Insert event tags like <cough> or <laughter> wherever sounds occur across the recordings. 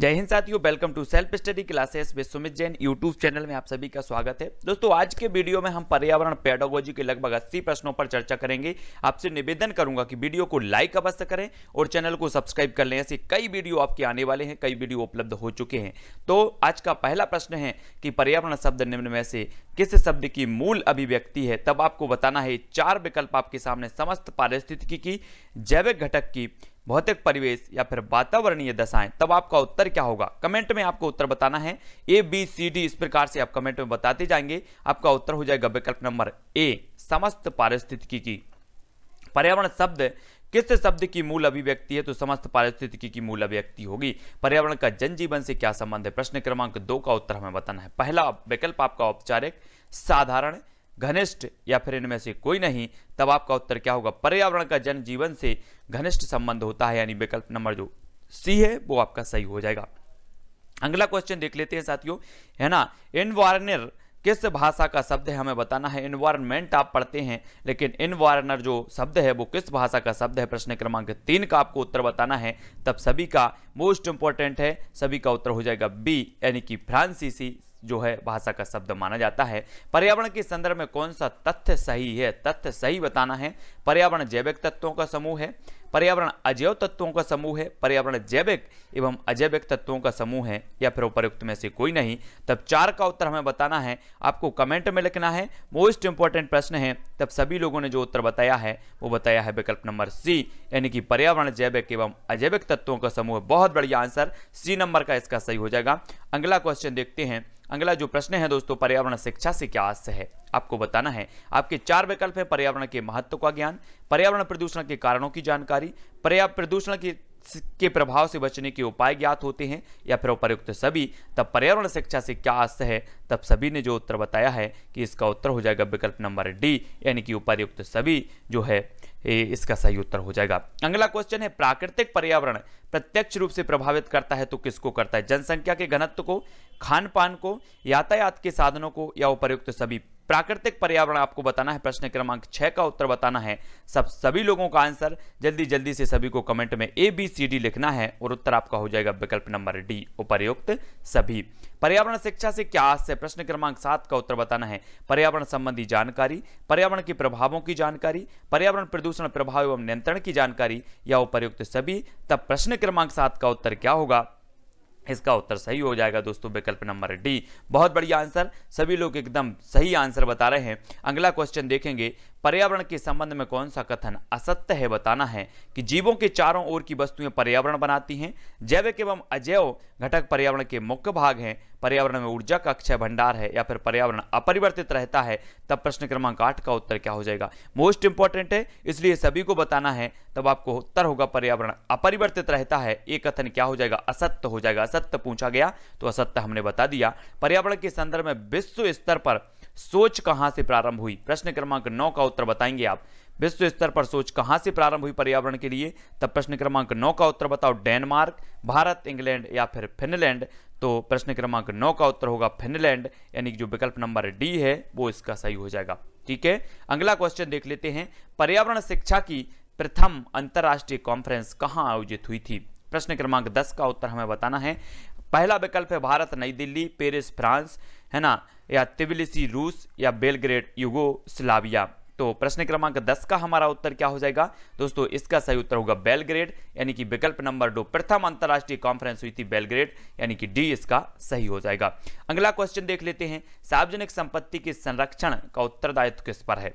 जय हिंद साथियों welcome to self study classes with Sumit Jain YouTube channel में आप सभी का स्वागत है दोस्तों आज के वीडियो में हम पर्यावरण पेडोगोजी के लगभग 80 प्रश्नों पर चर्चा करेंगे आपसे निवेदन करूंगा कि वीडियो को लाइक अवश्य करें और चैनल को सब्सक्राइब कर लें ऐसे कई वीडियो आपके आने वाले हैं कई वीडियो उपलब्ध हो चुके हैं तो आज का पहला प्रश्न है कि पर्यावरण शब्द निम्न में से किस शब्द की मूल अभिव्यक्ति है तब आपको बताना है चार विकल्प आपके सामने समस्त पारिस्थितिकी की जैविक घटक की भौतिक परिवेश या फिर वातावरणीय दशाएं तब आपका उत्तर क्या होगा कमेंट में आपको उत्तर बताना है ए बी सी डी इस प्रकार से आप कमेंट में बताते जाएंगे आपका उत्तर हो जाएगा विकल्प नंबर ए समस्त पारिस्थितिकी की पर्यावरण शब्द किस शब्द की मूल अभिव्यक्ति है तो समस्त पारिस्थितिकी की मूल अभिव्यक्ति होगी पर्यावरण का जनजीवन से क्या संबंध है प्रश्न क्रमांक दो का उत्तर हमें बताना है पहला विकल्प आपका औपचारिक साधारण घनिष्ठ या फिर इनमें से कोई नहीं तब आपका उत्तर क्या होगा पर्यावरण का जन जीवन से घनिष्ठ संबंध होता है यानी विकल्प नंबर जो सी है वो आपका सही हो जाएगा अगला क्वेश्चन देख लेते हैं साथियों है ना इनवार किस भाषा का शब्द है हमें बताना है इन्वायरमेंट आप पढ़ते हैं लेकिन इनवायरनर जो शब्द है वो किस भाषा का शब्द है प्रश्न क्रमांक तीन का आपको उत्तर बताना है तब सभी का मोस्ट इंपॉर्टेंट है सभी का उत्तर हो जाएगा बी यानी कि फ्रांसीसी जो है भाषा का शब्द माना जाता है पर्यावरण के संदर्भ में कौन सा तथ्य सही है तथ्य सही बताना है पर्यावरण जैविक तत्वों का समूह है पर्यावरण अजैव तत्वों का समूह है पर्यावरण जैविक एवं अजैविक तत्वों का समूह है या फिर उपरोक्त में से कोई नहीं तब चार का उत्तर हमें बताना है आपको कमेंट में लिखना है मोस्ट इंपॉर्टेंट प्रश्न है तब सभी लोगों ने जो उत्तर बताया है वो बताया है विकल्प नंबर सी यानी कि पर्यावरण जैविक एवं अजैविक तत्वों का समूह बहुत बढ़िया आंसर सी नंबर का इसका सही हो जाएगा अगला क्वेश्चन देखते हैं अगला जो प्रश्न है दोस्तों पर्यावरण शिक्षा से क्या आशय है आपको बताना है आपके चार विकल्प है पर्यावरण के महत्व का ज्ञान पर्यावरण प्रदूषण के कारणों की जानकारी जानकारी पर्याप्त प्रदूषण के के प्रभाव से बचने के उपाय ज्ञात होते हैं या फिर उपरुक्त सभी तब पर्यावरण शिक्षा से क्या आस्त है तब सभी ने जो उत्तर बताया है कि इसका उत्तर हो जाएगा विकल्प नंबर डी यानी कि उपयुक्त सभी जो है इसका सही उत्तर हो जाएगा अगला क्वेश्चन है प्राकृतिक पर्यावरण प्रत्यक्ष रूप से प्रभावित करता है तो किसको करता है जनसंख्या के घनत्व को खान को यातायात के साधनों को या उपयुक्त सभी प्राकृतिक पर्यावरण आपको बताना है प्रश्न क्रमांक छह का उत्तर बताना है सब सभी लोगों का आंसर जल्दी जल्दी से सभी को कमेंट में ए बी सी डी लिखना है और उत्तर आपका हो जाएगा विकल्प नंबर डी उपर्युक्त सभी पर्यावरण शिक्षा से क्या आशय प्रश्न क्रमांक सात का उत्तर बताना है पर्यावरण संबंधी जानकारी पर्यावरण के प्रभावों की जानकारी पर्यावरण प्रदूषण प्रभाव एवं नियंत्रण की जानकारी या उपरयुक्त सभी तब प्रश्न क्रमांक सात का उत्तर क्या होगा इसका उत्तर सही हो जाएगा दोस्तों विकल्प नंबर डी बहुत बढ़िया आंसर सभी लोग एकदम सही आंसर बता रहे हैं अगला क्वेश्चन देखेंगे पर्यावरण के संबंध में कौन सा कथन असत्य है बताना है कि जीवों के चारों ओर की वस्तुएं पर्यावरण बनाती हैं जैविक एवं अजैव घटक पर्यावरण के मुख्य भाग हैं पर्यावरण में ऊर्जा का अक्षय भंडार है या फिर पर्यावरण अपरिवर्तित रहता है तब प्रश्न क्रमांक आठ का उत्तर क्या हो जाएगा मोस्ट इंपॉर्टेंट है इसलिए सभी को बताना है तब आपको उत्तर होगा पर्यावरण अपरिवर्तित रहता है ये कथन क्या हो जाएगा असत्य हो जाएगा असत्य पूछा गया तो असत्य हमने बता दिया पर्यावरण के संदर्भ में विश्व स्तर पर सोच कहां से प्रारंभ हुई प्रश्न क्रमांक नौ का उत्तर बताएंगे आप विश्व स्तर पर सोच कहां से प्रारंभ हुई पर्यावरण के लिए तब प्रश्न क्रमांक नौ का उत्तर बताओ डेनमार्क भारत इंग्लैंड या फिर फिनलैंड तो प्रश्न क्रमांक नौ का उत्तर होगा फिनलैंड यानी जो विकल्प नंबर डी है वो इसका सही हो जाएगा ठीक है अगला क्वेश्चन देख लेते हैं पर्यावरण शिक्षा की प्रथम अंतर्राष्ट्रीय कॉन्फ्रेंस कहाँ आयोजित हुई थी प्रश्न क्रमांक दस का उत्तर हमें बताना है पहला विकल्प है भारत नई दिल्ली पेरिस फ्रांस है ना या तिबिलिसी रूस या बेलग्रेड स्लाविया तो प्रश्न क्रमांक 10 का हमारा उत्तर क्या हो जाएगा दोस्तों इसका सही उत्तर होगा बेलग्रेड यानी कि विकल्प नंबर दो प्रथम अंतरराष्ट्रीय कॉन्फ्रेंस हुई थी बेलग्रेड यानी कि डी इसका सही हो जाएगा अगला क्वेश्चन देख लेते हैं सार्वजनिक संपत्ति के संरक्षण का उत्तरदायित्व किस पर है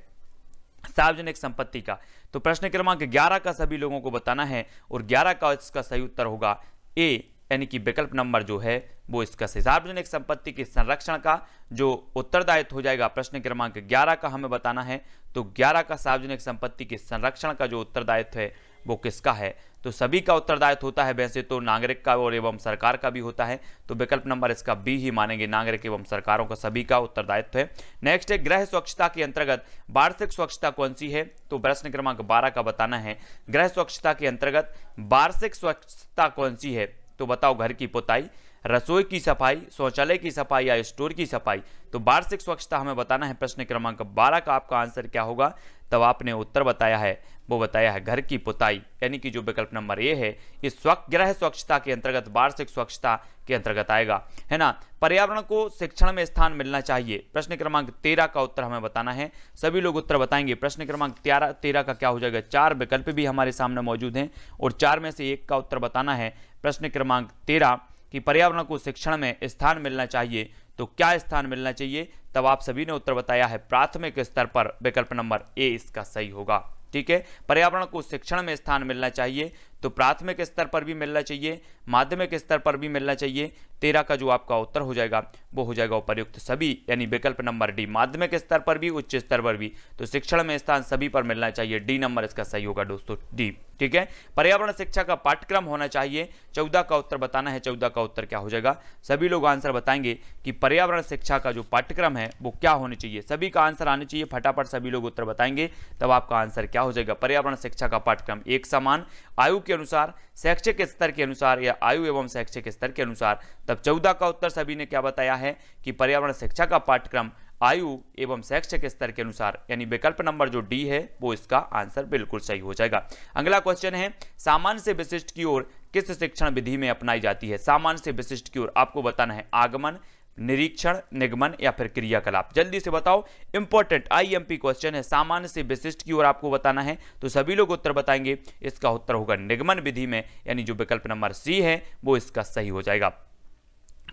सार्वजनिक संपत्ति का तो प्रश्न क्रमांक ग्यारह का सभी लोगों को बताना है और ग्यारह का इसका सही उत्तर होगा ए यानी कि विकल्प नंबर जो है वो इसका सार्वजनिक संपत्ति के संरक्षण का जो उत्तरदायित्व हो जाएगा प्रश्न क्रमांक 11 का हमें बताना है तो 11 का सार्वजनिक संपत्ति के संरक्षण का जो उत्तरदायित्व है वो किसका है तो सभी का उत्तरदायित्व होता है वैसे तो नागरिक का और एवं सरकार का भी होता है तो विकल्प नंबर इसका बी ही मानेंगे नागरिक एवं सरकारों का सभी का उत्तरदायित्व है नेक्स्ट है गृह स्वच्छता के अंतर्गत वार्षिक स्वच्छता कौन सी है तो प्रश्न क्रमांक बारह का बताना है गृह स्वच्छता के अंतर्गत वार्षिक स्वच्छता कौन सी है तो बताओ घर की पोताई रसोई की सफाई शौचालय की सफाई या स्टोर की सफाई तो वार्षिक स्वच्छता हमें बताना है प्रश्न क्रमांक बारह का आपका आंसर क्या होगा तब आपने उत्तर बताया है वो बताया है घर की पुताई यानी कि जो विकल्प नंबर ए है ये स्व ग्रह स्वच्छता के अंतर्गत वार्षिक स्वच्छता के अंतर्गत आएगा है ना पर्यावरण को शिक्षण में स्थान मिलना चाहिए प्रश्न क्रमांक तेरह का उत्तर हमें बताना है सभी लोग उत्तर बताएंगे प्रश्न क्रमांक तेरह तेरह का क्या हो जाएगा चार विकल्प भी हमारे सामने मौजूद हैं और चार में से एक का उत्तर बताना है प्रश्न क्रमांक तेरह कि पर्यावरण को शिक्षण में स्थान मिलना चाहिए तो क्या स्थान मिलना चाहिए तब आप सभी ने उत्तर बताया है प्राथमिक स्तर पर विकल्प नंबर ए इसका सही होगा ठीक है पर्यावरण को शिक्षण में स्थान मिलना चाहिए तो प्राथमिक स्तर पर भी मिलना चाहिए माध्यमिक स्तर पर भी मिलना चाहिए तेरह का जो आपका उत्तर हो जाएगा वो हो जाएगा उपयुक्त सभी यानी विकल्प नंबर डी माध्यमिक स्तर पर भी उच्च स्तर पर भी तो शिक्षण में स्थान सभी पर मिलना चाहिए डी नंबर इसका सही होगा दोस्तों डी ठीक है पर्यावरण शिक्षा का पाठ्यक्रम होना चाहिए चौदह का उत्तर बताना है चौदह का उत्तर क्या हो जाएगा सभी लोग आंसर बताएंगे कि पर्यावरण शिक्षा का जो पाठ्यक्रम है वो क्या होना चाहिए सभी का आंसर आना चाहिए फटाफट सभी लोग उत्तर बताएंगे तब आपका आंसर क्या हो जाएगा पर्यावरण शिक्षा का पाठ्यक्रम एक समान आयु के अनुसार शैक्षिक स्तर के अनुसार या आयु एवं शैक्षिक स्तर के अनुसार तब चौदह का उत्तर सभी ने क्या बताया है कि पर्यावरण शिक्षा का पाठ्यक्रम आयु एवं शैक्षिक स्तर के अनुसार यानी विकल्प नंबर जो डी है वो इसका आंसर बिल्कुल सही हो जाएगा अगला क्वेश्चन है सामान्य से विशिष्ट की ओर किस शिक्षण विधि में अपनाई जाती है सामान्य से विशिष्ट की ओर आपको बताना है आगमन निरीक्षण निगमन या फिर क्रियाकलाप जल्दी से बताओ इंपॉर्टेंट आईएमपी क्वेश्चन है सामान्य से विशिष्ट की ओर आपको बताना है तो सभी लोग उत्तर बताएंगे इसका उत्तर होगा निगमन विधि में यानी जो विकल्प नंबर सी है वो इसका सही हो जाएगा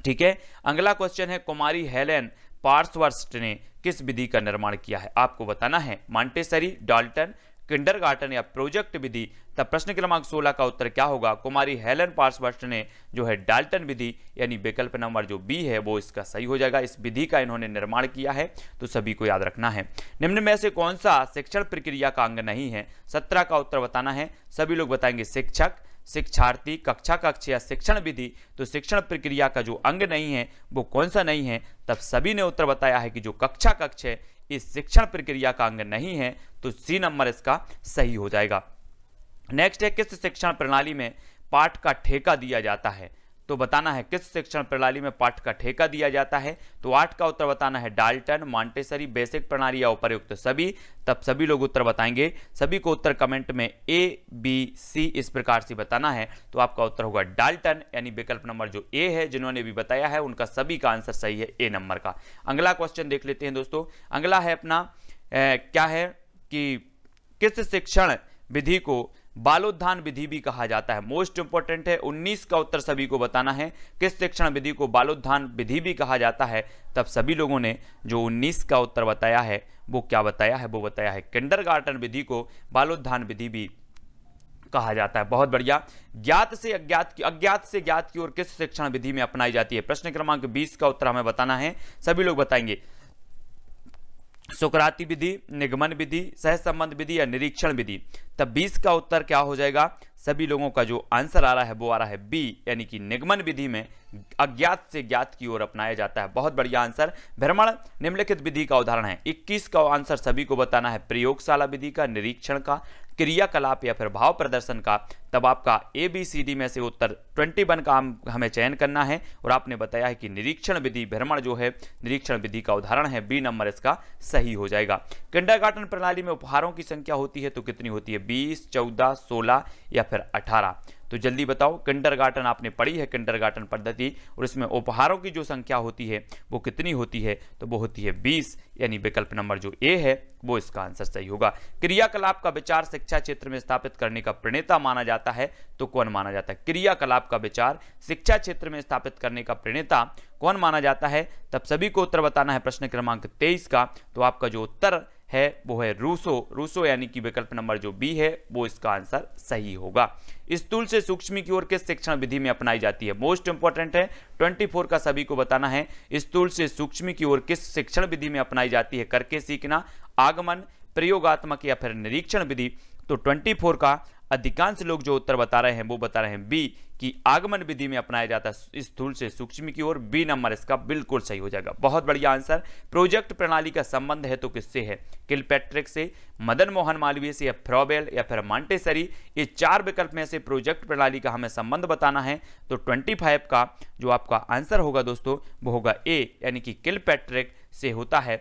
ठीक है अगला क्वेश्चन है कुमारी हेलेन पार्सवर्स्ट ने किस विधि का निर्माण किया है आपको बताना है मांटेसरी डाल्टन किंडरगार्टन या प्रोजेक्ट विधि तब प्रश्न क्रमांक 16 का उत्तर क्या होगा कुमारी हेलन पार्सवर्स्ट ने जो है डाल्टन विधि यानी विकल्प नंबर जो बी है वो इसका सही हो जाएगा इस विधि का इन्होंने निर्माण किया है तो सभी को याद रखना है निम्न में से कौन सा शिक्षण प्रक्रिया का अंग नहीं है सत्रह का उत्तर बताना है सभी लोग बताएंगे शिक्षक शिक्षार्थी कक्षा कक्ष या शिक्षण विधि तो शिक्षण प्रक्रिया का जो अंग नहीं है वो कौन सा नहीं है तब सभी ने उत्तर बताया है कि जो कक्षा कक्ष है इस शिक्षण प्रक्रिया का अंग नहीं है तो सी नंबर इसका सही हो जाएगा नेक्स्ट है किस शिक्षण प्रणाली में पाठ का ठेका दिया जाता है तो बताना है किस शिक्षण प्रणाली में पाठ का ठेका दिया जाता है तो आठ का उत्तर बताना है डाल्टन मॉन्टेसरी बेसिक प्रणाली या उपरयुक्त सभी तब सभी लोग उत्तर बताएंगे सभी को उत्तर कमेंट में ए बी सी इस प्रकार से बताना है तो आपका उत्तर होगा डाल्टन यानी विकल्प नंबर जो ए है जिन्होंने भी बताया है उनका सभी का आंसर सही है ए नंबर का अगला क्वेश्चन देख लेते हैं दोस्तों अगला है अपना ए, क्या है कि किस शिक्षण विधि को बालोद्धान विधि भी कहा जाता है मोस्ट इंपॉर्टेंट है 19 का उत्तर सभी को बताना है किस शिक्षण विधि को बालोद्धान विधि भी कहा जाता है तब सभी लोगों ने जो 19 का उत्तर बताया है वो क्या बताया है वो बताया है किंडर विधि को बालोद्धान विधि भी कहा जाता है बहुत बढ़िया ज्ञात से अज्ञात की अज्ञात से ज्ञात की ओर किस शिक्षण विधि में अपनाई जाती है प्रश्न क्रमांक बीस का उत्तर हमें बताना है सभी लोग बताएंगे सुकराती विधि निगमन विधि सहसंबंध विधि या निरीक्षण विधि तब बीस का उत्तर क्या हो जाएगा सभी लोगों का जो आंसर आ रहा है वो आ रहा है बी यानी कि निगमन विधि में अज्ञात से ज्ञात की ओर अपनाया जाता है बहुत बढ़िया आंसर भ्रमण निम्नलिखित विधि का उदाहरण है 21 का आंसर सभी को बताना है प्रयोगशाला विधि का निरीक्षण का क्रियाकलाप या फिर भाव प्रदर्शन का तब आपका ए बी सी डी में से उत्तर 21 का हमें चयन करना है और आपने बताया है कि निरीक्षण विधि भ्रमण जो है निरीक्षण विधि का उदाहरण है बी नंबर इसका सही हो जाएगा किंडरगार्टन प्रणाली में उपहारों की संख्या होती है तो कितनी होती है बीस चौदह सोलह या फिर अठारह तो जल्दी बताओ किंडर गार्टन आपने पढ़ी है किंडर गार्टन पद्धति और इसमें उपहारों की जो संख्या होती है वो कितनी होती है तो वो होती है बीस यानी विकल्प नंबर जो ए है वो इसका आंसर सही होगा क्रियाकलाप का विचार शिक्षा क्षेत्र में स्थापित करने का प्रणेता माना जाता है तो कौन माना जाता है क्रियाकलाप का विचार शिक्षा क्षेत्र में स्थापित करने का प्रणेता कौन माना जाता है तब सभी को उत्तर बताना है प्रश्न क्रमांक तेईस का तो आपका जो उत्तर है वो है रूसो रूसो यानी कि विकल्प नंबर जो बी है वो इसका आंसर सही होगा स्थूल से सूक्ष्म की ओर किस शिक्षण विधि में अपनाई जाती है मोस्ट इंपॉर्टेंट है 24 का सभी को बताना है स्थूल से सूक्ष्म की ओर किस शिक्षण विधि में अपनाई जाती है करके सीखना आगमन प्रयोगात्मक या फिर निरीक्षण विधि तो फोर का अधिकांश लोग जो उत्तर बता रहे हैं वो बता रहे हैं बी कि आगमन विधि में अपनाया जाता है स्थूल से सूक्ष्म की ओर बी नंबर इसका बिल्कुल सही हो जाएगा बहुत बढ़िया आंसर प्रोजेक्ट प्रणाली का संबंध है तो किससे है किलपैट्रिक से मदन मोहन मालवीय से या फ्रॉबेल या फिर मांटेसरी ये चार विकल्प में से प्रोजेक्ट प्रणाली का हमें संबंध बताना है तो फाइव का जो आपका आंसर होगा दोस्तों वो होगा ए यानी कि किलपैट्रिक से होता है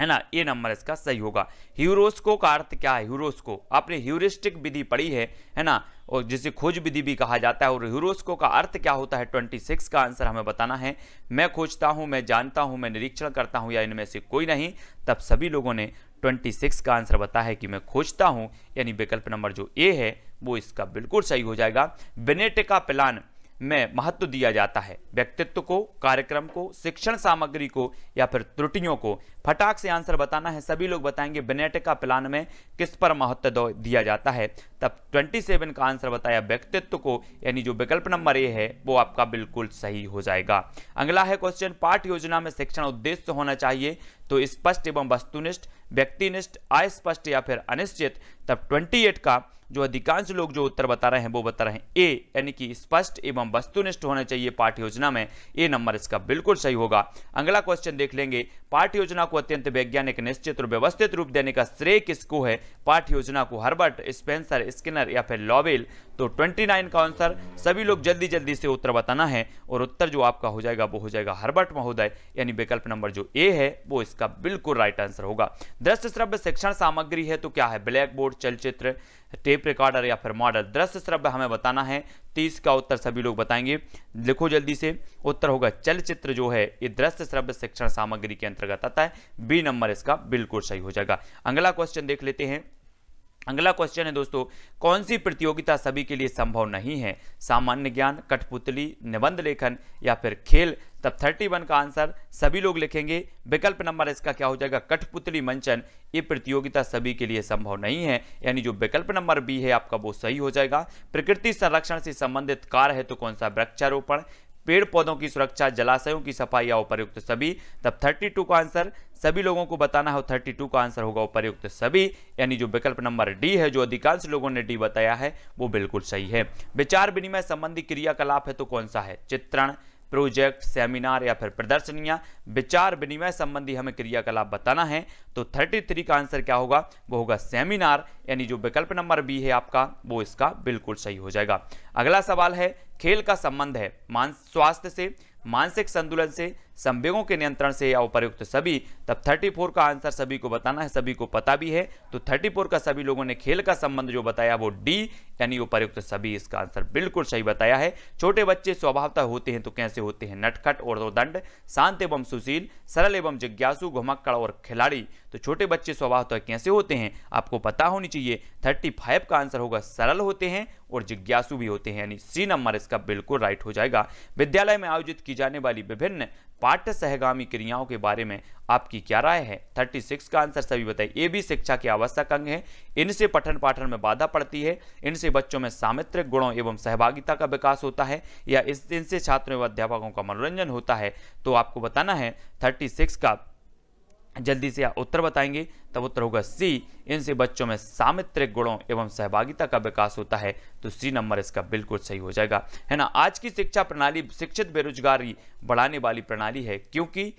है ना ये नंबर इसका सही होगा ह्यूरोस्को का अर्थ क्या है ह्यूरोस्को आपने ह्यूरिस्टिक विधि पढ़ी है है ना और जिसे खोज विधि भी कहा जाता है और ह्यूरोस्को का अर्थ क्या होता है ट्वेंटी सिक्स का आंसर हमें बताना है मैं खोजता हूँ मैं जानता हूँ मैं निरीक्षण करता हूँ या इनमें से कोई नहीं तब सभी लोगों ने ट्वेंटी सिक्स का आंसर बताया है कि मैं खोजता हूँ यानी विकल्प नंबर जो ए है वो इसका बिल्कुल सही हो जाएगा बेनेट का प्लान में महत्व दिया जाता है व्यक्तित्व को कार्यक्रम को शिक्षण सामग्री को या फिर त्रुटियों को फटाक से आंसर बताना है सभी लोग बताएंगे बेनेट का प्लान में किस पर महत्व दिया जाता है तब 27 का आंसर बताया व्यक्तित्व को यानी जो विकल्प नंबर ए है वो आपका बिल्कुल सही हो जाएगा अगला है क्वेश्चन पाठ योजना में शिक्षण उद्देश्य होना चाहिए तो स्पष्ट एवं वस्तुनिष्ठ व्यक्तिनिष्ठ अस्पष्ट या फिर अनिश्चित तब ट्वेंटी का जो अधिकांश लोग जो उत्तर बता रहे हैं वो बता रहे हैं ए यानी कि स्पष्ट एवं वस्तुनिष्ठ होना चाहिए पाठ योजना में ए नंबर इसका बिल्कुल सही होगा अगला क्वेश्चन देख लेंगे पाठ योजना को अत्यंत वैज्ञानिक निश्चित और व्यवस्थित रूप देने का श्रेय किसको है पाठ योजना को हर्बर्ट स्पेंसर स्किनर या फिर लॉबेल तो 29 का आंसर सभी लोग जल्दी जल्दी से उत्तर बताना है और उत्तर जो आपका हो जाएगा वो हो जाएगा हर्बर्ट महोदय यानी विकल्प नंबर जो ए है वो इसका बिल्कुल राइट आंसर होगा दृश्य श्रव्य शिक्षण सामग्री है तो क्या है ब्लैक बोर्ड चलचित्र टेप रिकॉर्डर या फिर मॉडल दृश्य श्रव्य हमें बताना है तीस का उत्तर सभी लोग बताएंगे लिखो जल्दी से उत्तर होगा चलचित्र जो है ये दृश्य श्रव्य शिक्षण सामग्री के अंतर्गत आता है बी नंबर इसका बिल्कुल सही हो जाएगा अगला क्वेश्चन देख लेते हैं अगला क्वेश्चन है दोस्तों कौन सी प्रतियोगिता सभी के लिए संभव नहीं है सामान्य ज्ञान कठपुतली निबंध लेखन या फिर खेल तब 31 का आंसर सभी लोग लिखेंगे विकल्प नंबर इसका क्या हो जाएगा कठपुतली मंचन ये प्रतियोगिता सभी के लिए संभव नहीं है यानी जो विकल्प नंबर बी है आपका वो सही हो जाएगा प्रकृति संरक्षण से संबंधित कार्य है तो कौन सा वृक्षारोपण पेड़ पौधों की सुरक्षा जलाशयों की सफाई या उपयुक्त सभी तब 32 का आंसर सभी लोगों को बताना हो 32 का आंसर होगा उपयुक्त सभी यानी जो विकल्प नंबर डी है जो अधिकांश लोगों ने डी बताया है वो बिल्कुल सही है विचार विनिमय संबंधी क्रियाकलाप है तो कौन सा है चित्रण प्रोजेक्ट सेमिनार या फिर प्रदर्शनियां विचार विनिमय संबंधी हमें क्रियाकलाप बताना है तो 33 का आंसर क्या होगा वो होगा सेमिनार यानी जो विकल्प नंबर बी है आपका वो इसका बिल्कुल सही हो जाएगा अगला सवाल है खेल का संबंध है मान स्वास्थ्य से मानसिक संतुलन से संवेगों के नियंत्रण से अवप्रयुक्त सभी तब 34 का आंसर सभी को बताना है सभी को पता भी है तो 34 का सभी लोगों ने खेल का संबंध जो बताया वो डी यानी उपयुक्त सभी इसका आंसर बिल्कुल सही बताया है छोटे बच्चे स्वभावतः होते हैं तो कैसे होते हैं नटखट और दंड शांत एवं सुशील सरल एवं जिज्ञासु घुमक्कड़ और खिलाड़ी तो छोटे बच्चे स्वभावतः कैसे होते हैं आपको पता होनी चाहिए फाइव का आंसर होगा सरल होते हैं और जिज्ञासु भी होते हैं यानी सी नंबर इसका बिल्कुल राइट हो जाएगा विद्यालय में आयोजित की जाने वाली विभिन्न पाठ्य सहगामी क्रियाओं के बारे में आपकी क्या राय है 36 का आंसर सभी बताए ये भी शिक्षा के आवश्यक अंग है इनसे पठन पाठन में बाधा पड़ती है इनसे बच्चों में सामित्रिक गुणों एवं सहभागिता का विकास होता है या इस इनसे छात्रों एवं अध्यापकों का मनोरंजन होता है तो आपको बताना है 36 का जल्दी से उत्तर बताएंगे तब उत्तर होगा सी इनसे बच्चों में सामित्रिक गुणों एवं सहभागिता का विकास होता है तो सी नंबर इसका बिल्कुल सही हो जाएगा है ना आज की शिक्षा प्रणाली शिक्षित बेरोजगारी बढ़ाने वाली प्रणाली है क्योंकि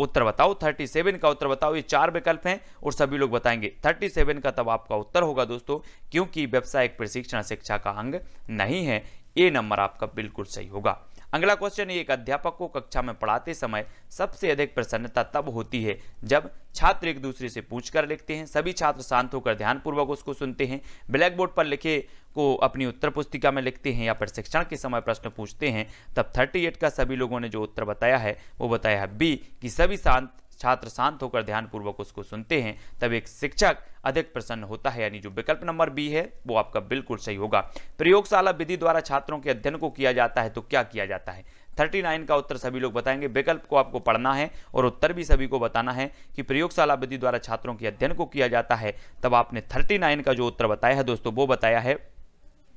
उत्तर बताओ 37 का उत्तर बताओ ये चार विकल्प हैं और सभी लोग बताएंगे 37 का तब आपका उत्तर होगा दोस्तों क्योंकि व्यावसायिक प्रशिक्षण शिक्षा का अंग नहीं है ए नंबर आपका बिल्कुल सही होगा अगला क्वेश्चन एक अध्यापक को कक्षा में पढ़ाते समय सबसे अधिक प्रसन्नता तब होती है जब छात्र एक दूसरे से पूछ कर लिखते हैं सभी छात्र शांत होकर ध्यानपूर्वक उसको सुनते हैं ब्लैक बोर्ड पर लिखे को अपनी उत्तर पुस्तिका में लिखते हैं या प्रशिक्षण के समय प्रश्न पूछते हैं तब 38 का सभी लोगों ने जो उत्तर बताया है वो बताया है बी कि सभी शांत छात्र शांत होकर ध्यानपूर्वक उसको सुनते हैं तब एक शिक्षक अधिक प्रसन्न होता है यानी जो विकल्प नंबर बी है वो आपका बिल्कुल सही होगा प्रयोगशाला विधि द्वारा छात्रों के अध्ययन को किया जाता है तो क्या किया जाता है 39 का उत्तर सभी लोग बताएंगे विकल्प को आपको पढ़ना है और उत्तर भी सभी को बताना है कि प्रयोगशाला विधि द्वारा छात्रों के अध्ययन को किया जाता है तब आपने 39 का जो उत्तर बताया है दोस्तों वो बताया है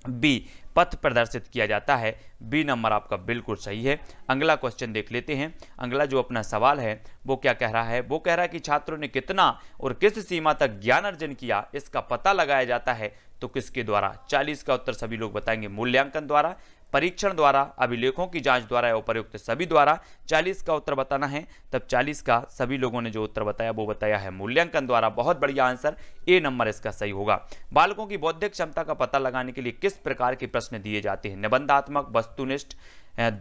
बी पथ प्रदर्शित किया जाता है बी नंबर आपका बिल्कुल सही है अगला क्वेश्चन देख लेते हैं अगला जो अपना सवाल है वो क्या कह रहा है वो कह रहा है कि छात्रों ने कितना और किस सीमा तक ज्ञान अर्जन किया इसका पता लगाया जाता है तो किसके द्वारा 40 का उत्तर सभी लोग बताएंगे मूल्यांकन द्वारा परीक्षण द्वारा अभिलेखों की जांच द्वारा या उपयुक्त सभी द्वारा 40 का उत्तर बताना है तब 40 का सभी लोगों ने जो उत्तर बताया वो बताया है मूल्यांकन द्वारा बहुत बढ़िया आंसर ए नंबर इसका सही होगा बालकों की बौद्धिक क्षमता का पता लगाने के लिए किस प्रकार के प्रश्न दिए जाते हैं निबंधात्मक वस्तुनिष्ठ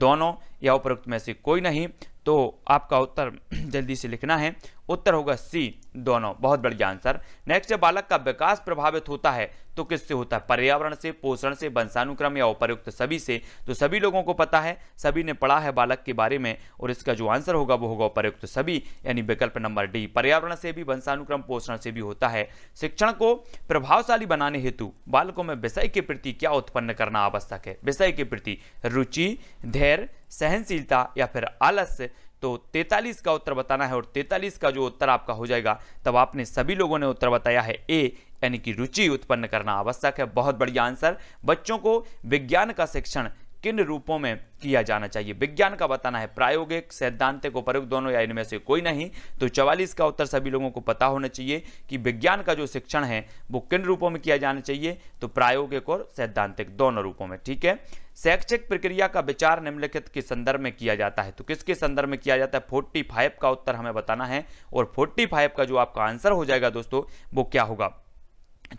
दोनों या उपयुक्त में से कोई नहीं तो आपका उत्तर <clears throat> जल्दी से लिखना है उत्तर होगा सी दोनों बहुत बढ़िया आंसर नेक्स्ट जब बालक का विकास प्रभावित होता है तो किससे होता है पर्यावरण से पोषण से वंशानुक्रम या उपयुक्त सभी से तो सभी लोगों को पता है सभी ने पढ़ा है बालक के बारे में और इसका जो आंसर होगा वो होगा उपयुक्त सभी यानी विकल्प नंबर डी पर्यावरण से भी वंशानुक्रम पोषण से भी होता है शिक्षण को प्रभावशाली बनाने हेतु बालकों में विषय के प्रति क्या उत्पन्न करना आवश्यक है विषय के प्रति रुचि धैर्य सहनशीलता या फिर आलस्य तो 43 का उत्तर बताना है और 43 का जो उत्तर आपका हो जाएगा तब आपने सभी लोगों ने उत्तर बताया है ए यानी कि रुचि उत्पन्न करना आवश्यक है बहुत बढ़िया आंसर बच्चों को विज्ञान का शिक्षण किन रूपों में किया जाना चाहिए विज्ञान का बताना है प्रायोगिक सैद्धांतिक उपयुक्त दोनों या इनमें से कोई नहीं तो चवालीस का उत्तर सभी लोगों को पता होना चाहिए कि विज्ञान का जो शिक्षण है वो किन रूपों में किया जाना चाहिए तो प्रायोगिक और सैद्धांतिक दोनों रूपों में ठीक है शैक्षिक प्रक्रिया का विचार निम्नलिखित के संदर्भ में किया जाता है तो किसके संदर्भ में किया जाता है 45 का उत्तर हमें बताना है और 45 का जो आपका आंसर हो जाएगा दोस्तों वो क्या होगा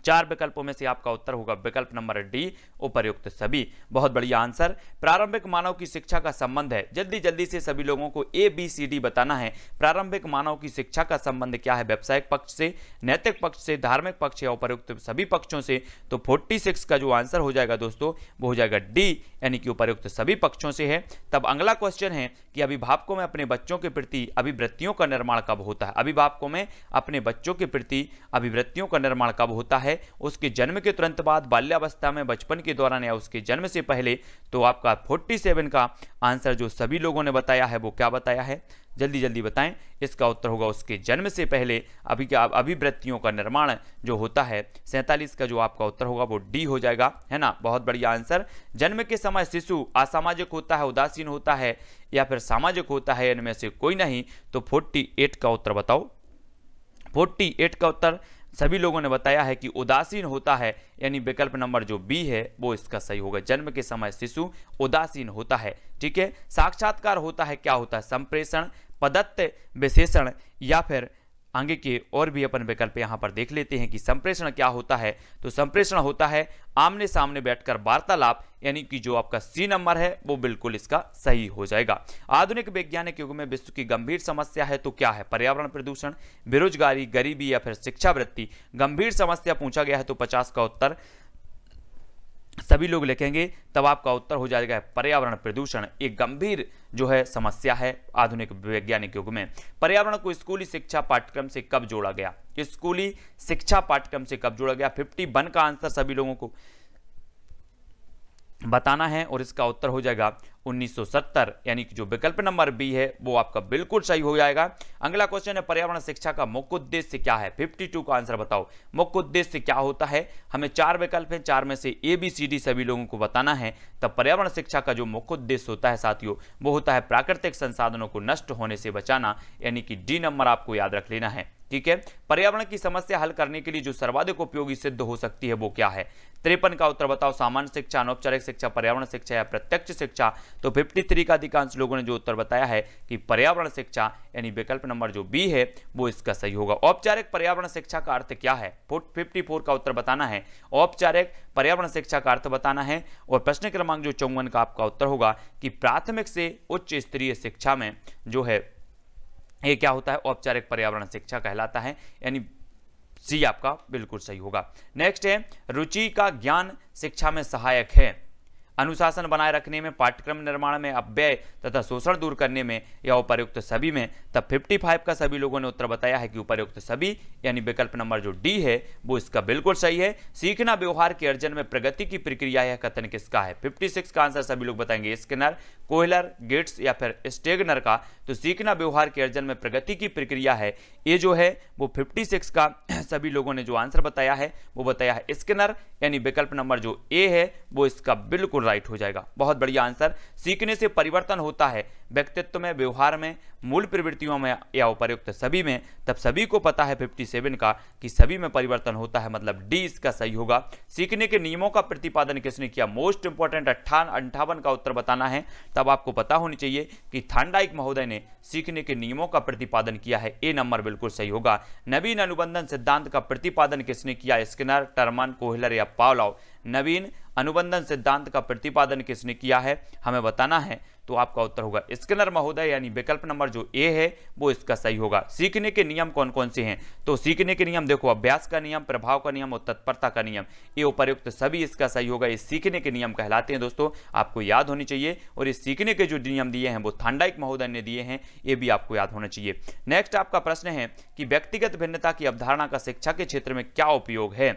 चार विकल्पों में से आपका उत्तर होगा विकल्प नंबर डी उपरयुक्त सभी बहुत बढ़िया आंसर प्रारंभिक मानव की शिक्षा का संबंध है जल्दी जल्दी से सभी लोगों को ए बी सी डी बताना है प्रारंभिक मानव की शिक्षा का संबंध क्या है व्यावसायिक पक्ष से नैतिक पक्ष से धार्मिक पक्ष या उपरयुक्त सभी पक्षों से तो फोर्टी सिक्स का जो आंसर हो जाएगा दोस्तों वो हो जाएगा डी यानी कि उपरयुक्त सभी पक्षों से है तब अगला क्वेश्चन है कि अभिभावकों में अपने बच्चों के प्रति अभिवृत्तियों का निर्माण कब होता है अभिभावकों में अपने बच्चों के प्रति अभिवृत्तियों का निर्माण कब होता है होता है उसके जन्म के तुरंत बाद बाल्यावस्था में बचपन के दौरान या उसके जन्म से पहले तो आपका 47 का आंसर जो सभी लोगों ने बताया है वो क्या बताया है जल्दी जल्दी बताएं इसका उत्तर होगा उसके जन्म से पहले अभी क्या अभिवृत्तियों का निर्माण जो होता है सैंतालीस का जो आपका उत्तर होगा वो डी हो जाएगा है ना बहुत बढ़िया आंसर जन्म के समय शिशु असामाजिक होता है उदासीन होता है या फिर सामाजिक होता है इनमें से कोई नहीं तो फोर्टी एट का उत्तर बताओ फोर्टी एट का उत्तर सभी लोगों ने बताया है कि उदासीन होता है यानी विकल्प नंबर जो बी है वो इसका सही होगा जन्म के समय शिशु उदासीन होता है ठीक है साक्षात्कार होता है क्या होता है संप्रेषण पदत्त विशेषण या फिर आगे के और भी अपन विकल्प यहाँ पर देख लेते हैं कि संप्रेषण क्या होता है तो संप्रेषण होता है आमने सामने बैठकर वार्तालाप यानी कि जो आपका सी नंबर है वो बिल्कुल इसका सही हो जाएगा आधुनिक वैज्ञानिक युग में विश्व की गंभीर समस्या है तो क्या है पर्यावरण प्रदूषण बेरोजगारी गरीबी या फिर शिक्षा वृत्ति गंभीर समस्या पूछा गया है तो पचास का उत्तर सभी लोग लिखेंगे तब आपका उत्तर हो जाएगा पर्यावरण प्रदूषण एक गंभीर जो है समस्या है आधुनिक वैज्ञानिक युग में पर्यावरण को स्कूली शिक्षा पाठ्यक्रम से कब जोड़ा गया स्कूली शिक्षा पाठ्यक्रम से कब जोड़ा गया फिफ्टी वन का आंसर सभी लोगों को बताना है और इसका उत्तर हो जाएगा 1970 यानी कि जो विकल्प नंबर बी है वो आपका बिल्कुल सही हो जाएगा अगला क्वेश्चन है पर्यावरण शिक्षा का मुख्य उद्देश्य क्या है 52 का आंसर बताओ मुख्य उद्देश्य क्या होता है हमें चार विकल्प हैं चार में से ए बी सी डी सभी लोगों को बताना है तब पर्यावरण शिक्षा का जो मुख्य उद्देश्य होता है साथियों वो होता है प्राकृतिक संसाधनों को नष्ट होने से बचाना यानी कि डी नंबर आपको याद रख लेना है ठीक है पर्यावरण की समस्या हल करने के लिए जो सर्वाधिक उपयोगी सिद्ध हो सकती है वो क्या है त्रेपन का उत्तर बताओ सामान्य शिक्षा अनौपचारिक शिक्षा पर्यावरण शिक्षा या प्रत्यक्ष शिक्षा तो 53 का अधिकांश लोगों ने जो उत्तर बताया है कि पर्यावरण शिक्षा यानी विकल्प नंबर जो बी है वो इसका सही होगा औपचारिक पर्यावरण शिक्षा का अर्थ क्या है फिफ्टी का उत्तर बताना है औपचारिक पर्यावरण शिक्षा का अर्थ बताना है और प्रश्न क्रमांक जो चौवन का आपका उत्तर होगा कि प्राथमिक से उच्च स्तरीय शिक्षा में जो है ये क्या होता है औपचारिक पर्यावरण शिक्षा कहलाता है यानी सी आपका बिल्कुल सही होगा नेक्स्ट है रुचि का ज्ञान शिक्षा में सहायक है अनुशासन बनाए रखने में पाठ्यक्रम निर्माण में अपव्यय तथा शोषण दूर करने में या उपयुक्त सभी में तब 55 का सभी लोगों ने उत्तर बताया है कि उपरोक्त सभी यानी विकल्प नंबर जो डी है वो इसका बिल्कुल सही है सीखना व्यवहार के अर्जन में प्रगति की प्रक्रिया यह कथन किसका है 56 का आंसर सभी लोग बताएंगे स्किनर कोहलर गेट्स या फिर स्टेगनर का तो सीखना व्यवहार के अर्जन में प्रगति की प्रक्रिया है ये जो है वो फिफ्टी का <clears throat> सभी लोगों ने जो आंसर बताया है वो बताया है स्किनर यानी विकल्प नंबर जो ए है वो इसका बिल्कुल राइट हो जाएगा बहुत बढ़िया आंसर सीखने से परिवर्तन होता है व्यक्तित्व में व्यवहार में मूल प्रवृत्ति स्थितियों में या उपयुक्त सभी में तब सभी को पता है 57 का कि सभी में परिवर्तन होता है मतलब डी इसका सही होगा सीखने के नियमों का प्रतिपादन किसने किया मोस्ट इंपॉर्टेंट अट्ठान अंठावन का उत्तर बताना है तब आपको पता होनी चाहिए कि थांडाइक महोदय ने सीखने के नियमों का प्रतिपादन किया है ए नंबर बिल्कुल सही होगा नवीन अनुबंधन सिद्धांत का प्रतिपादन किसने किया स्किनर टर्मन कोहलर या पावलाव नवीन अनुबंधन सिद्धांत का प्रतिपादन किसने किया है हमें बताना है तो आपका उत्तर होगा स्किनर महोदय यानी विकल्प नंबर जो ए है वो इसका सही होगा सीखने के नियम कौन कौन से हैं तो सीखने के नियम देखो अभ्यास का नियम प्रभाव का नियम और तत्परता का नियम ये उपयुक्त सभी इसका सही होगा ये सीखने के नियम कहलाते हैं दोस्तों आपको याद होनी चाहिए और ये सीखने के जो नियम दिए हैं वो थांडाइक महोदय ने दिए हैं ये भी आपको याद होना चाहिए नेक्स्ट आपका प्रश्न है कि व्यक्तिगत भिन्नता की अवधारणा का शिक्षा के क्षेत्र में क्या उपयोग है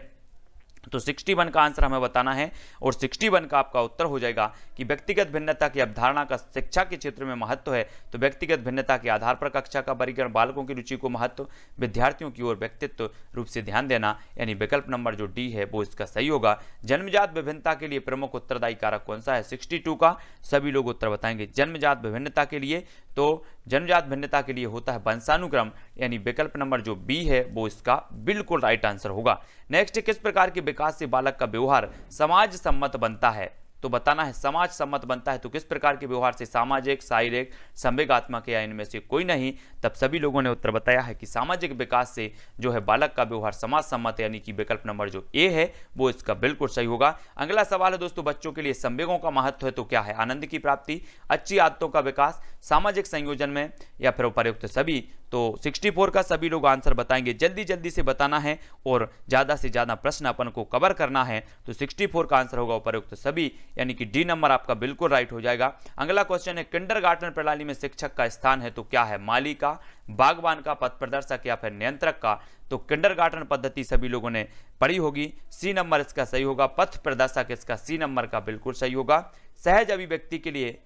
तो 61 का आंसर हमें बताना है और 61 का आपका उत्तर हो जाएगा कि व्यक्तिगत भिन्नता की अवधारणा का शिक्षा के क्षेत्र में महत्व है तो व्यक्तिगत भिन्नता के आधार पर कक्षा का वर्गीकरण बालकों की रुचि को महत्व विद्यार्थियों की ओर व्यक्तित्व रूप से ध्यान देना यानी विकल्प नंबर जो डी है वो इसका सही होगा जन्मजात विभिन्नता के लिए प्रमुख उत्तरदायी कारक कौन सा है सिक्सटी का सभी लोग उत्तर बताएंगे जन्मजात विभिन्नता के लिए तो जन्मजात भिन्नता के लिए होता है वंशानुक्रम यानी विकल्प नंबर जो बी है वो इसका बिल्कुल राइट आंसर होगा नेक्स्ट किस प्रकार की विकास से बालक का व्यवहार समाज सम्मत बनता है तो बताना है समाज सम्मत बनता है तो किस प्रकार के व्यवहार से सामाजिक शारीरिक संवेगात्मक या इनमें से कोई नहीं तब सभी लोगों ने उत्तर बताया है कि सामाजिक विकास से जो है बालक का व्यवहार समाज सम्मत यानी कि विकल्प नंबर जो ए है वो इसका बिल्कुल सही होगा अगला सवाल है दोस्तों बच्चों के लिए संवेगों का महत्व है तो क्या है आनंद की प्राप्ति अच्छी आदतों का विकास सामाजिक संयोजन में या फिर उपयुक्त सभी तो 64 का सभी लोग आंसर बताएंगे जल्दी जल्दी से बताना है और ज़्यादा से ज़्यादा प्रश्न अपन को कवर करना है तो 64 का आंसर होगा उपयुक्त सभी यानी कि डी नंबर आपका बिल्कुल राइट हो जाएगा अगला क्वेश्चन है किंडर प्रणाली में शिक्षक का स्थान है तो क्या है माली का बागवान का पथ प्रदर्शक या फिर नियंत्रक का तो किंडर पद्धति सभी लोगों ने पढ़ी होगी सी नंबर इसका सही होगा पथ प्रदर्शक इसका सी नंबर का बिल्कुल सही होगा सहज अभिव्यक्ति के लिए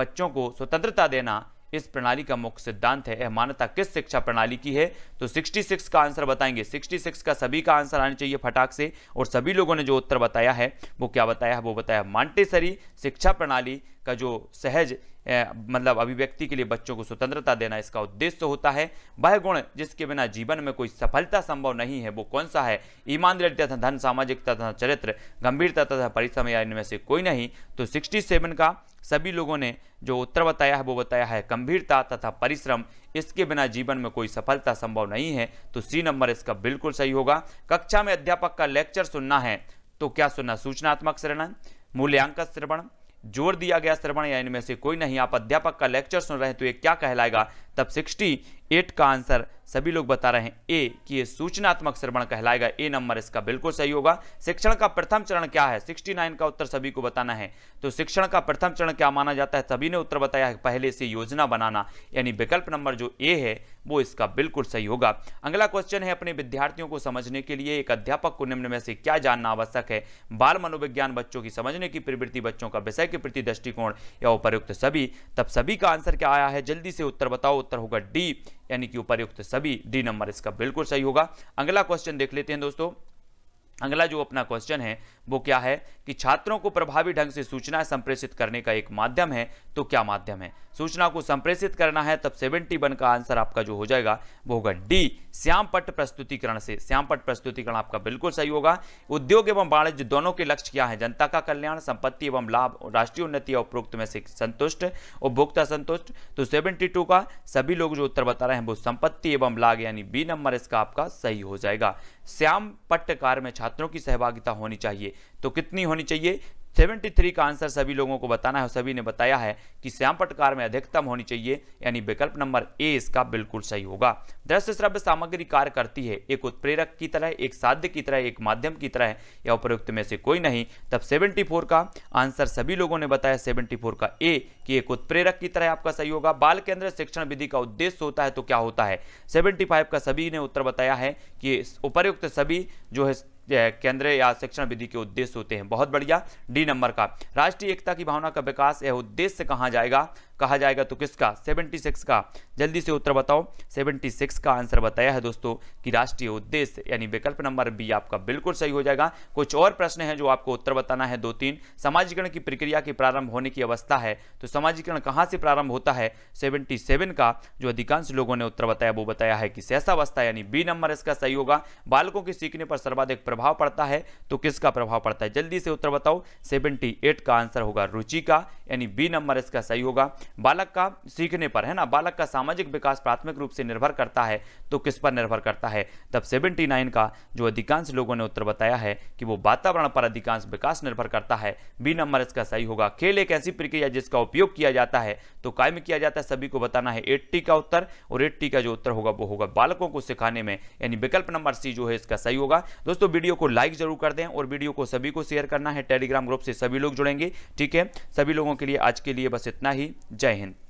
बच्चों को स्वतंत्रता देना इस प्रणाली का मुख्य सिद्धांत है यह मान्यता किस शिक्षा प्रणाली की है तो 66 का आंसर बताएंगे 66 का सभी का आंसर आना चाहिए फटाक से और सभी लोगों ने जो उत्तर बताया है वो क्या बताया है वो बताया मांटेसरी शिक्षा प्रणाली का जो सहज मतलब अभिव्यक्ति के लिए बच्चों को स्वतंत्रता देना इसका उद्देश्य होता है वह गुण जिसके बिना जीवन में कोई सफलता संभव नहीं है वो कौन सा है ईमानदारी तथा धन सामाजिक तथा चरित्र गंभीरता तथा परिश्रम या इनमें से कोई नहीं तो सेवन का सभी लोगों ने जो उत्तर बताया है वो बताया है गंभीरता तथा परिश्रम इसके बिना जीवन में कोई सफलता संभव नहीं है तो सी नंबर इसका बिल्कुल सही होगा कक्षा में अध्यापक का लेक्चर सुनना है तो क्या सुनना सूचनात्मक श्रवण मूल्यांकन श्रवण जोर दिया गया श्रवण या इनमें से कोई नहीं आप अध्यापक का लेक्चर सुन रहे हैं तो ये क्या कहलाएगा तब सिक्सटी एट का आंसर सभी लोग बता रहे हैं ए कि ये सूचनात्मक श्रवण कहलाएगा ए नंबर इसका बिल्कुल सही होगा शिक्षण का प्रथम चरण क्या है 69 का उत्तर सभी को बताना है तो शिक्षण का प्रथम चरण क्या माना जाता है सभी ने उत्तर बताया है पहले से योजना बनाना यानी विकल्प नंबर जो ए है वो इसका बिल्कुल सही होगा अगला क्वेश्चन है अपने विद्यार्थियों को समझने के लिए एक अध्यापक को निम्न में से क्या जानना आवश्यक है बाल मनोविज्ञान बच्चों की समझने की प्रवृत्ति बच्चों का विषय के प्रति दृष्टिकोण या उपयुक्त सभी तब सभी का आंसर क्या आया है जल्दी से उत्तर बताओ उत्तर होगा डी यानी कि उपरयुक्त सभी डी नंबर इसका बिल्कुल सही होगा अगला क्वेश्चन देख लेते हैं दोस्तों अगला जो अपना क्वेश्चन है वो क्या है कि छात्रों को प्रभावी ढंग से सूचना संप्रेषित करने का एक माध्यम है तो क्या माध्यम है सूचना को संप्रेषित करना है तब सेवेंटी वन का आंसर आपका जो हो जाएगा वो होगा डी श्यामपट प्रस्तुतिकरण से श्यामपट प्रस्तुतिकरण आपका बिल्कुल सही होगा उद्योग एवं वाणिज्य दोनों के लक्ष्य क्या है जनता का कल्याण संपत्ति एवं लाभ राष्ट्रीय उन्नति और उपरोक्त में से संतुष्ट उपभोक्ता संतुष्ट तो सेवेंटी टू का सभी लोग जो उत्तर बता रहे हैं वो संपत्ति एवं लाभ यानी बी नंबर इसका आपका सही हो जाएगा श्याम पट्ट कार्य में छात्रों की सहभागिता होनी चाहिए तो कितनी होनी चाहिए 73 का आंसर सभी लोगों को बताना है सभी ने बताया है कि श्याम पटकार में अधिकतम होनी चाहिए यानी विकल्प नंबर ए इसका बिल्कुल सही होगा दृश्य श्रव्य सामग्री कार्य करती है एक उत्प्रेरक की तरह एक साध्य की तरह एक माध्यम की तरह या उपयुक्त में से कोई नहीं तब 74 का आंसर सभी लोगों ने बताया सेवेंटी का ए की एक उत्प्रेरक की तरह आपका सही होगा बाल केंद्र शिक्षण विधि का उद्देश्य होता है तो क्या होता है सेवेंटी का सभी ने उत्तर बताया है कि उपयुक्त सभी जो है केंद्र या शिक्षण विधि के उद्देश्य होते हैं बहुत बढ़िया डी नंबर का राष्ट्रीय एकता की भावना का विकास यह उद्देश्य कहाँ जाएगा कहा जाएगा तो किसका 76 का जल्दी से उत्तर बताओ 76 का आंसर बताया है दोस्तों कि राष्ट्रीय उद्देश्य यानी विकल्प नंबर बी आपका बिल्कुल सही हो जाएगा कुछ और प्रश्न है जो आपको उत्तर बताना है दो तीन समाजीकरण की प्रक्रिया के प्रारंभ होने की अवस्था है तो समाजीकरण कहाँ से प्रारंभ होता है सेवन का जो अधिकांश लोगों ने उत्तर बताया वो बताया है कि सहसावस्था यानी बी नंबर इसका सही होगा बालकों के सीखने पर सर्वाधिक प्रभाव पड़ता है तो किसका प्रभाव पड़ता है जल्दी से उत्तर बताओ एट का आंसर होगा रुचि का यानी बी नंबर इसका सही होगा बालक का सीखने पर है ना बालक का सामाजिक विकास प्राथमिक रूप से निर्भर करता है तो किस पर निर्भर करता है तब 79 का जो अधिकांश लोगों ने उत्तर बताया है कि वो वातावरण पर अधिकांश विकास निर्भर करता है बी नंबर इसका सही होगा खेल एक ऐसी प्रक्रिया जिसका उपयोग किया जाता है तो कायम किया जाता है सभी को बताना है एट्टी का उत्तर और एट्टी का जो उत्तर होगा वो होगा बालकों को सिखाने में यानी विकल्प नंबर सी जो है इसका सही होगा दोस्तों वीडियो को लाइक जरूर कर दें और वीडियो को सभी को शेयर करना है टेलीग्राम ग्रुप से सभी लोग जुड़ेंगे ठीक है सभी लोगों के लिए आज के लिए बस इतना ही जय हिंद